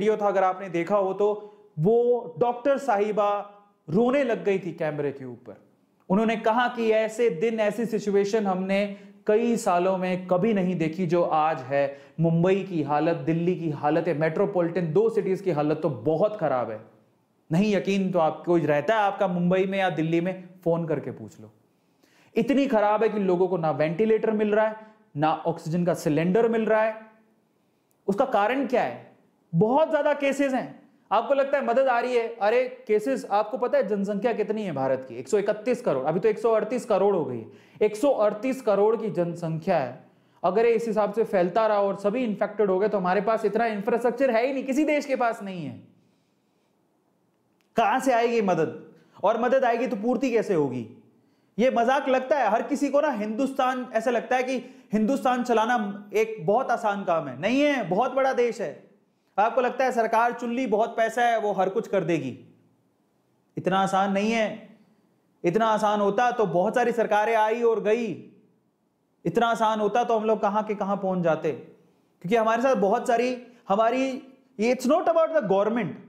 video था अगर आपने देखा हो तो वो डॉक्टर साहिबा रोने लग गई थी कैमरे के ऊपर उन्होंने कहा कि ऐसे दिन ऐसी सिचुएशन हमने कई सालों में कभी नहीं देखी जो आज है मुंबई की हालत दिल्ली की हालत है मेट्रोपॉलिटन दो सिटीज की हालत तो बहुत खराब है नहीं यकीन तो आपको रहता है आपका मुंबई में या दिल्ली में फोन करके पूछ लो इतनी खराब है कि लोगों को ना वेंटिलेटर मिल रहा है ना ऑक्सीजन का सिलेंडर मिल रहा है उसका कारण क्या है बहुत ज्यादा केसेस हैं आपको लगता है मदद आ रही है अरे केसेस आपको पता है जनसंख्या कितनी है भारत की 131 करोड़ अभी तो 138 करोड़ हो गई है 138 करोड़ की जनसंख्या है अगर इस हिसाब से फैलता रहा और सभी इंफेक्टेड हो गए तो हमारे पास इतना इंफ्रास्ट्रक्चर है ही नहीं किसी देश के पास नहीं है कहां से आएगी मदद और मदद आएगी तो पूर्ति कैसे होगी ये मजाक लगता है हर किसी को ना हिंदुस्तान ऐसा लगता है कि हिंदुस्तान चलाना एक बहुत आसान काम है नहीं है बहुत बड़ा देश है आपको लगता है सरकार चुल्ली बहुत पैसा है वो हर कुछ कर देगी इतना आसान नहीं है इतना आसान होता तो बहुत सारी सरकारें आई और गई इतना आसान होता तो हम लोग कहाँ के कहाँ पहुंच जाते क्योंकि हमारे साथ बहुत सारी हमारी it's not about the government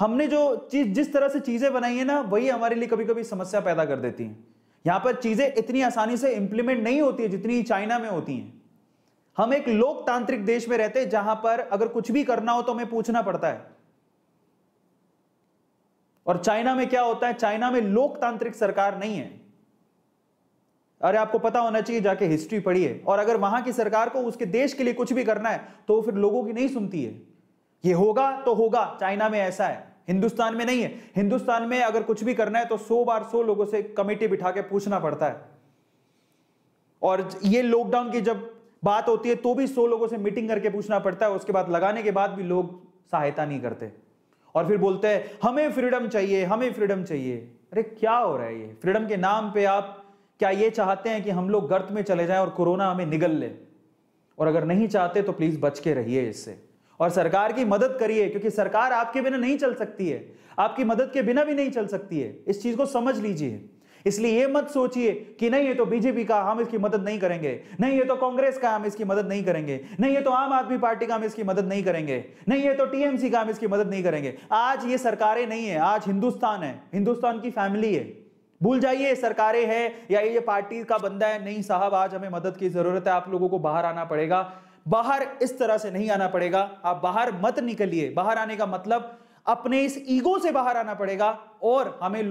हमने जो चीज जिस तरह से चीजें बनाई है ना वही हमारे लिए कभी कभी समस्या पैदा कर देती हैं यहाँ पर चीजें इतनी आसानी से इंप्लीमेंट नहीं होती है जितनी चाइना में होती हैं हम एक लोकतांत्रिक देश में रहते हैं जहां पर अगर कुछ भी करना हो तो हमें पूछना पड़ता है और चाइना में क्या होता है चाइना में लोकतांत्रिक सरकार नहीं है अरे आपको पता होना चाहिए जाके हिस्ट्री पढ़ी है और अगर वहां की सरकार को उसके देश के लिए कुछ भी करना है तो फिर लोगों की नहीं सुनती है ये होगा तो होगा चाइना में ऐसा है हिंदुस्तान में नहीं है हिंदुस्तान में अगर कुछ भी करना है तो सो बार सो लोगों से कमेटी बिठा के पूछना पड़ता है और ये लॉकडाउन की जब बात होती है तो भी सौ लोगों से मीटिंग करके पूछना पड़ता है उसके बाद लगाने के बाद भी लोग सहायता नहीं करते और फिर बोलते हैं हमें फ्रीडम चाहिए हमें फ्रीडम चाहिए अरे क्या हो रहा है ये फ्रीडम के नाम पे आप क्या ये चाहते हैं कि हम लोग गर्त में चले जाएं और कोरोना हमें निगल ले और अगर नहीं चाहते तो प्लीज बच के रहिए इससे और सरकार की मदद करिए क्योंकि सरकार आपके बिना नहीं चल सकती है आपकी मदद के बिना भी नहीं चल सकती है इस चीज को समझ लीजिए इसलिए ये मत सोचिए कि नहीं ये तो बीजेपी का हम इसकी मदद नहीं करेंगे नहीं ये तो कांग्रेस का हम इसकी मदद नहीं करेंगे नहीं ये तो आम आदमी पार्टी का हम इसकी मदद नहीं करेंगे नहीं ये तो टीएमसी का हम इसकी मदद नहीं करेंगे आज ये सरकारें नहीं है आज हिंदुस्तान है हिंदुस्तान की फैमिली है भूल जाइए सरकारें हैं या ये पार्टी का बंदा है नहीं साहब आज हमें मदद की जरूरत है आप लोगों को बाहर आना पड़ेगा बाहर इस तरह से नहीं आना पड़ेगा आप बाहर मत निकलिए बाहर आने का मतलब अपने इस ईगो से बाहर आना पड़ेगा और हमें